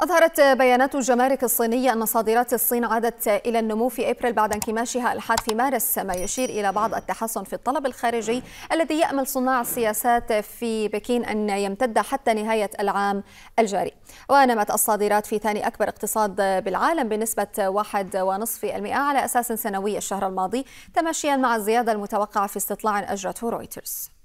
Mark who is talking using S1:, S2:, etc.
S1: أظهرت بيانات الجمارك الصينية أن صادرات الصين عادت إلى النمو في أبريل بعد انكماشها الحاد في مارس ما يشير إلى بعض التحسن في الطلب الخارجي الذي يأمل صناع السياسات في بكين أن يمتد حتى نهاية العام الجاري ونمت الصادرات في ثاني أكبر اقتصاد بالعالم بنسبة 1.5% على أساس سنوي الشهر الماضي تماشيا مع الزيادة المتوقعة في استطلاع أجرته رويترز